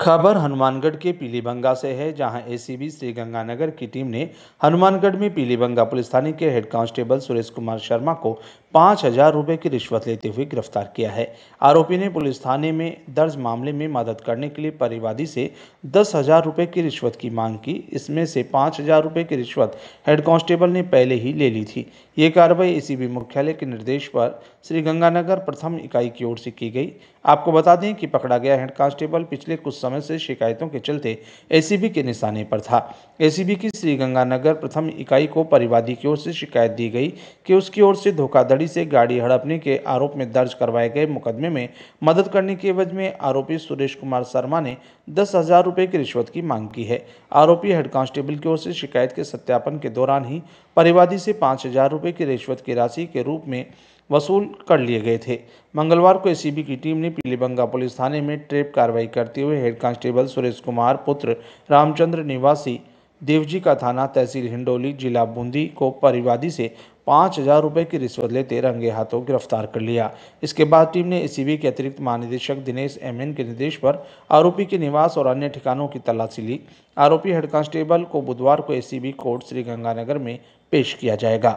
खबर हनुमानगढ़ के पीलीबंगा से है जहां एसीबी श्री श्रीगंगानगर की टीम ने हनुमानगढ़ में पीलीबंगा पुलिस थाने के हेड कांस्टेबल सुरेश कुमार शर्मा को पाँच हजार रुपये की रिश्वत लेते हुए गिरफ्तार किया है आरोपी ने पुलिस थाने में दर्ज मामले में मदद करने के लिए परिवादी से दस हजार रुपये की रिश्वत की मांग की इसमें से पाँच हजार रुपये की रिश्वत हेड कांस्टेबल ने पहले ही ले ली थी ये कार्रवाई एसीबी मुख्यालय के निर्देश पर श्री गंगानगर प्रथम इकाई की ओर से की गई आपको बता दें कि पकड़ा गया हेड कांस्टेबल पिछले कुछ समय से शिकायतों के चलते एसीबी के निशाने पर था एसीबी की श्री गंगानगर प्रथम इकाई को परिवादी की ओर से शिकायत दी गई कि उसकी ओर से धोखाधड़ी धड़ी से गाड़ी हड़पने के आरोप में दर्ज करवाए गए मुकदमे में मदद करने के एवज में आरोपी सुरेश कुमार शर्मा ने दस हजार रुपये की रिश्वत की मांग की है आरोपी हेड कांस्टेबल की ओर से शिकायत के सत्यापन के दौरान ही परिवादी से पाँच हजार रुपये की रिश्वत की राशि के रूप में वसूल कर लिए गए थे मंगलवार को एसीबी की टीम ने पीलीबंगा पुलिस थाने में ट्रेप कार्रवाई करते हुए हेड कांस्टेबल सुरेश कुमार पुत्र रामचंद्र निवासी देवजी का थाना तहसील हिंडोली जिला बूंदी को परिवादी से पाँच हजार रुपये की रिश्वत लेते रंगे हाथों गिरफ्तार कर लिया इसके बाद टीम ने एसीबी के अतिरिक्त महानिदेशक दिनेश एम के निर्देश पर आरोपी के निवास और अन्य ठिकानों की तलाशी ली आरोपी हेड कांस्टेबल को बुधवार को एसीबी कोर्ट श्रीगंगानगर में पेश किया जाएगा